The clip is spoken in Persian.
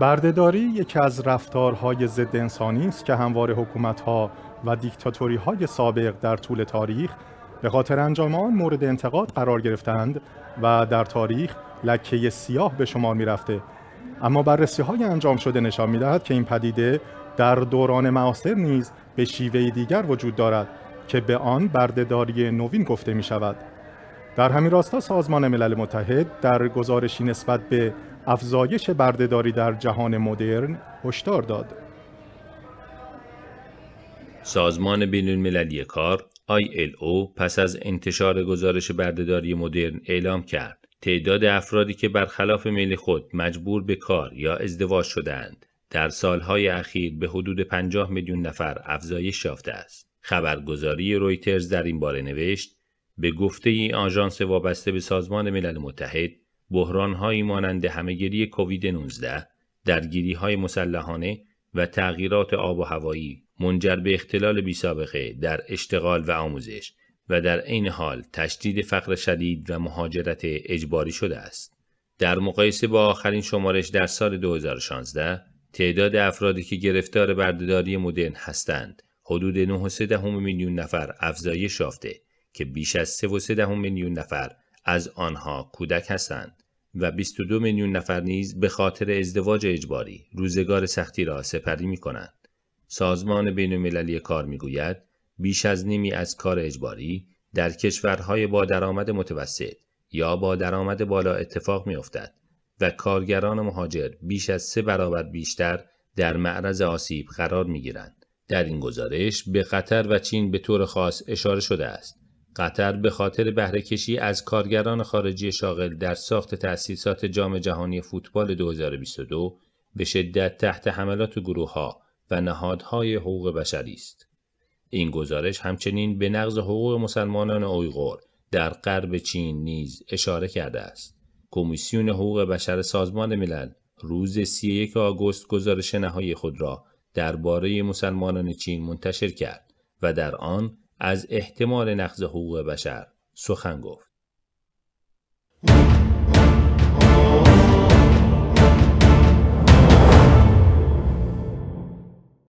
بردهداری یکی از رفتارهای ضد انسانی است که همواره حکومتها و دیکتاتوری های سابق در طول تاریخ به خاطر انجام آن مورد انتقاد قرار گرفتند و در تاریخ لکه سیاه به شمار می رفته. اما بررسی های انجام شده نشان می دهد که این پدیده در دوران معاصر نیز به شیوه دیگر وجود دارد که به آن بردهداری نوین گفته می شود. در همین راستا سازمان ملل متحد در گزارشی نسبت به افزایش بردهداری در جهان مدرن هشدار داد. سازمان بین المللی کار ILO پس از انتشار گزارش بردهداری مدرن اعلام کرد تعداد افرادی که برخلاف میل خود مجبور به کار یا ازدواج شدند در سالهای اخیر به حدود 50 میلیون نفر افزایش یافته است. خبرگزاری رویترز در این باره نوشت به گفته ای آژانس وابسته به سازمان ملل متحد هایی مانند همهگیری کووید 19 درگیری های مسلحانه و تغییرات آب و هوایی منجر به اختلال بی سابقه در اشتغال و آموزش و در عین حال تشدید فقر شدید و مهاجرت اجباری شده است. در مقایسه با آخرین شمارش در سال 2016 تعداد افرادی که گرفتار بردهداری مدرن هستند حدود 9.3 میلیون نفر افزایش یافته که بیش از 3.3 میلیون نفر از آنها کودک هستند. و 22 میلیون نفر نیز به خاطر ازدواج اجباری روزگار سختی را سپری می کنند. سازمان بین المللی کار می گوید بیش از نیمی از کار اجباری در کشورهای با درآمد متوسط یا با درآمد بالا اتفاق می افتد و کارگران مهاجر بیش از سه برابر بیشتر در معرض آسیب قرار می گیرند. در این گزارش به قطر و چین به طور خاص اشاره شده است. قطر به خاطر بهرهکشی از کارگران خارجی شاغل در ساخت تأسیسات جام جهانی فوتبال 2022 به شدت تحت حملات گروه ها و نهادهای حقوق بشری است. این گزارش همچنین به نقض حقوق مسلمانان اویغور در غرب چین نیز اشاره کرده است. کمیسیون حقوق بشر سازمان ملل روز 31 آگوست گزارش نهایی خود را درباره مسلمانان چین منتشر کرد و در آن از احتمال نقض حقوق بشر سخن گفت.